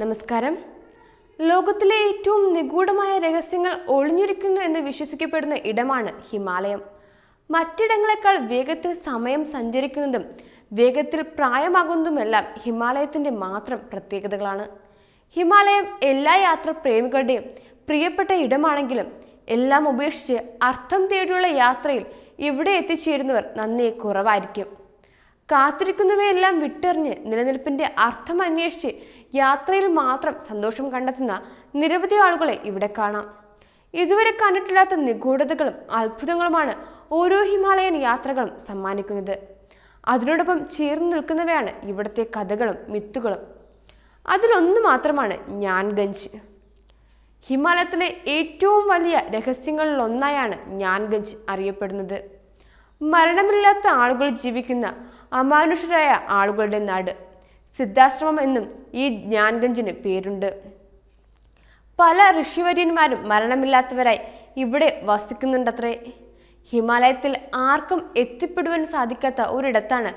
നമസ്കാരം ലോകത്തിലെ ഏറ്റവും നിഗൂഢമായ രഹസ്യങ്ങൾ ഒളിഞ്ഞിരിക്കുന്നു എന്ന് വിശ്വസിക്കപ്പെടുന്ന ഇടമാണ് ഹിമാലയം മറ്റിടങ്ങളെക്കാൾ വേഗത്തിൽ സമയം സഞ്ചരിക്കുന്നതും വേഗത്തിൽ പ്രായമാകുന്നതുമെല്ലാം ഹിമാലയത്തിൻ്റെ മാത്രം പ്രത്യേകതകളാണ് ഹിമാലയം എല്ലാ യാത്ര പ്രേമികളുടെയും പ്രിയപ്പെട്ട ഇടമാണെങ്കിലും എല്ലാം ഉപേക്ഷിച്ച് അർത്ഥം തേടിയുള്ള യാത്രയിൽ ഇവിടെ എത്തിച്ചേരുന്നവർ നന്നേ കുറവായിരിക്കും കാത്തിരിക്കുന്നവയെല്ലാം വിട്ടെറിഞ്ഞ് നിലനിൽപ്പിന്റെ അർത്ഥം അന്വേഷിച്ച് യാത്രയിൽ മാത്രം സന്തോഷം കണ്ടെത്തുന്ന നിരവധി ആളുകളെ ഇവിടെ കാണാം ഇതുവരെ കണ്ടിട്ടില്ലാത്ത നിഗൂഢതകളും അത്ഭുതങ്ങളുമാണ് ഓരോ ഹിമാലയൻ യാത്രകളും സമ്മാനിക്കുന്നത് അതിനോടൊപ്പം ചേർന്ന് നിൽക്കുന്നവയാണ് ഇവിടുത്തെ കഥകളും മിത്തുകളും അതിലൊന്നു മാത്രമാണ് ഞാൻഗഞ്ച് ഹിമാലയത്തിലെ ഏറ്റവും വലിയ രഹസ്യങ്ങളിൽ ഒന്നായാണ് ഞാൻഗഞ്ച് അറിയപ്പെടുന്നത് മരണമില്ലാത്ത ആളുകൾ ജീവിക്കുന്ന അമാനുഷരായ ആളുകളുടെ നാട് സിദ്ധാശ്രമം എന്നും ഈ ജ്ഞാൻഗഞ്ചിന് പേരുണ്ട് പല ഋഷിവര്യന്മാരും മരണമില്ലാത്തവരായി ഇവിടെ വസിക്കുന്നുണ്ടത്രേ ഹിമാലയത്തിൽ ആർക്കും എത്തിപ്പെടുവാൻ സാധിക്കാത്ത ഒരിടത്താണ്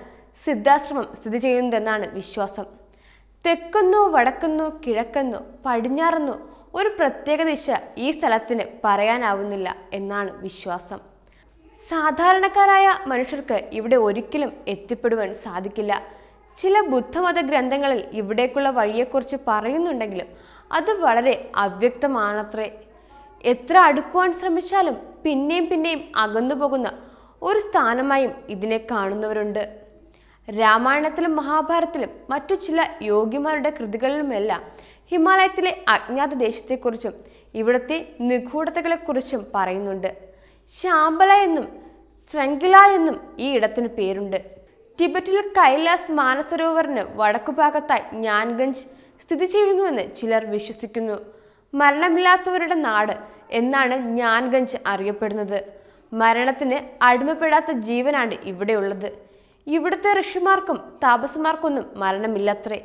സിദ്ധാശ്രമം സ്ഥിതി ചെയ്യുന്നതെന്നാണ് വിശ്വാസം തെക്കെന്നോ വടക്കെന്നോ കിഴക്കെന്നോ പടിഞ്ഞാറെന്നോ ഒരു പ്രത്യേക ദിശ ഈ സ്ഥലത്തിന് പറയാനാവുന്നില്ല എന്നാണ് വിശ്വാസം സാധാരണക്കാരായ മനുഷ്യർക്ക് ഇവിടെ ഒരിക്കലും എത്തിപ്പെടുവാൻ സാധിക്കില്ല ചില ബുദ്ധമത ഗ്രന്ഥങ്ങളിൽ ഇവിടേക്കുള്ള വഴിയെക്കുറിച്ച് പറയുന്നുണ്ടെങ്കിലും അത് വളരെ അവ്യക്തമാണത്രേ എത്ര അടുക്കുവാൻ ശ്രമിച്ചാലും പിന്നെയും പിന്നെയും അകന്നു പോകുന്ന ഒരു സ്ഥാനമായും ഇതിനെ കാണുന്നവരുണ്ട് രാമായണത്തിലും മഹാഭാരതത്തിലും മറ്റു ചില യോഗിമാരുടെ കൃതികളിലുമെല്ലാം ഹിമാലയത്തിലെ അജ്ഞാത ദേശത്തെക്കുറിച്ചും ഇവിടുത്തെ നിഗൂഢതകളെക്കുറിച്ചും പറയുന്നുണ്ട് ശാമ്പല എന്നും ശൃംഖല എന്നും ഈ ഇടത്തിന് പേരുണ്ട് ടിബറ്റിൽ കൈലാസ് മാനസരോവറിന് വടക്കുഭാഗത്തായി ജ്ഞാൻഗഞ്ച് സ്ഥിതി ചെയ്യുന്നുവെന്ന് ചിലർ വിശ്വസിക്കുന്നു മരണമില്ലാത്തവരുടെ നാട് എന്നാണ് ജ്ഞാൻഗഞ്ച് അറിയപ്പെടുന്നത് മരണത്തിന് അടിമപ്പെടാത്ത ജീവനാണ് ഇവിടെയുള്ളത് ഇവിടുത്തെ ഋഷിമാർക്കും താപസന്മാർക്കൊന്നും മരണമില്ലത്രേ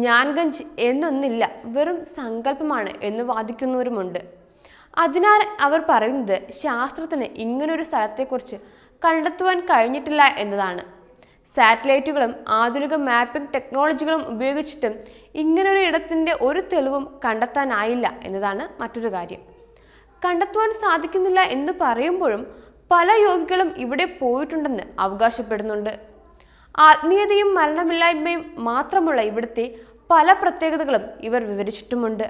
ജ്ഞാൻഗഞ്ച് എന്നൊന്നില്ല വെറും സങ്കല്പമാണ് എന്ന് വാദിക്കുന്നവരുമുണ്ട് അതിനാൽ അവർ പറയുന്നത് ശാസ്ത്രത്തിന് ഇങ്ങനൊരു സ്ഥലത്തെക്കുറിച്ച് കണ്ടെത്തുവാൻ കഴിഞ്ഞിട്ടില്ല എന്നതാണ് സാറ്റലൈറ്റുകളും ആധുനിക മാപ്പിംഗ് ടെക്നോളജികളും ഉപയോഗിച്ചിട്ടും ഇങ്ങനൊരു ഇടത്തിൻ്റെ ഒരു തെളിവും കണ്ടെത്താനായില്ല എന്നതാണ് മറ്റൊരു കാര്യം കണ്ടെത്തുവാൻ സാധിക്കുന്നില്ല എന്ന് പറയുമ്പോഴും പല യോഗികളും ഇവിടെ പോയിട്ടുണ്ടെന്ന് അവകാശപ്പെടുന്നുണ്ട് ആത്മീയതയും മരണമില്ലായ്മയും മാത്രമുള്ള ഇവിടുത്തെ പല പ്രത്യേകതകളും ഇവർ വിവരിച്ചിട്ടുമുണ്ട്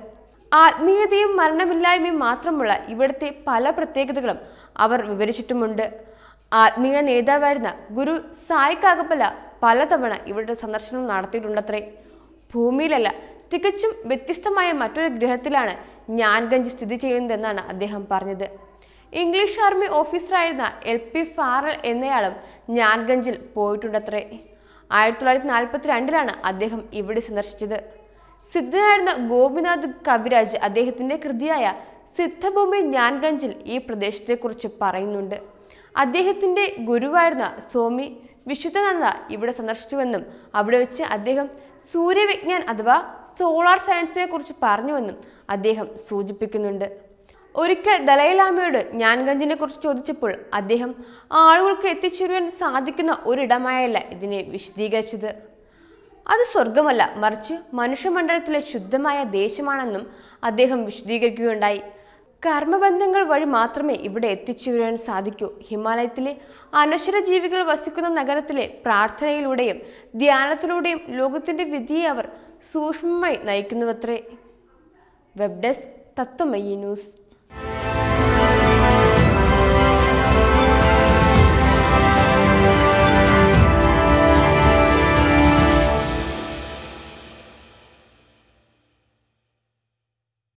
ആത്മീയതയും മരണമില്ലായ്മയും മാത്രമുള്ള ഇവിടുത്തെ പല പ്രത്യേകതകളും അവർ വിവരിച്ചിട്ടുമുണ്ട് ആത്മീയ നേതാവായിരുന്ന ഗുരു സായി കാകപ്പല പലതവണ ഇവിടുത്തെ സന്ദർശനം നടത്തിയിട്ടുണ്ടത്രേ ഭൂമിയിലല്ല തികച്ചും വ്യത്യസ്തമായ മറ്റൊരു ഗ്രഹത്തിലാണ് ഞാൻഗഞ്ച് സ്ഥിതി ചെയ്യുന്നതെന്നാണ് അദ്ദേഹം പറഞ്ഞത് ഇംഗ്ലീഷ് ആർമി ഓഫീസറായിരുന്ന എൽ പി ഫാറൽ എന്നയാളും ഞാൻഗഞ്ചിൽ പോയിട്ടുണ്ടത്രേ ആയിരത്തി തൊള്ളായിരത്തി നാൽപ്പത്തി രണ്ടിലാണ് അദ്ദേഹം ഇവിടെ സന്ദർശിച്ചത് സിദ്ധനായിരുന്ന ഗോപിനാഥ് കവിരാജ് അദ്ദേഹത്തിൻ്റെ കൃതിയായ സിദ്ധഭൂമി ജ്ഞാൻഗഞ്ചിൽ ഈ പ്രദേശത്തെക്കുറിച്ച് പറയുന്നുണ്ട് അദ്ദേഹത്തിൻ്റെ ഗുരുവായിരുന്ന സ്വാമി വിശുദ്ധനന്ദ ഇവിടെ സന്ദർശിച്ചുവെന്നും അവിടെ വെച്ച് അദ്ദേഹം സൂര്യവിജ്ഞാൻ അഥവാ സോളാർ കുറിച്ച് പറഞ്ഞുവെന്നും അദ്ദേഹം സൂചിപ്പിക്കുന്നുണ്ട് ഒരിക്കൽ ദലൈലാമയോട് ഞാൻഗഞ്ചിനെ കുറിച്ച് ചോദിച്ചപ്പോൾ അദ്ദേഹം ആളുകൾക്ക് എത്തിച്ചേരുവാൻ സാധിക്കുന്ന ഒരിടമായല്ല ഇതിനെ വിശദീകരിച്ചത് അത് സ്വർഗമല്ല മറിച്ച് മനുഷ്യമണ്ഡലത്തിലെ ശുദ്ധമായ ദേശമാണെന്നും അദ്ദേഹം വിശദീകരിക്കുകയുണ്ടായി കർമ്മബന്ധങ്ങൾ വഴി മാത്രമേ ഇവിടെ എത്തിച്ചേരാൻ സാധിക്കൂ ഹിമാലയത്തിലെ അനശ്വര ജീവികൾ വസിക്കുന്ന നഗരത്തിലെ പ്രാർത്ഥനയിലൂടെയും ധ്യാനത്തിലൂടെയും ലോകത്തിൻ്റെ വിധിയെ അവർ സൂക്ഷ്മമായി നയിക്കുന്നുവത്രേ വെബ് ഡെസ്ക് തത്വമയി ന്യൂസ്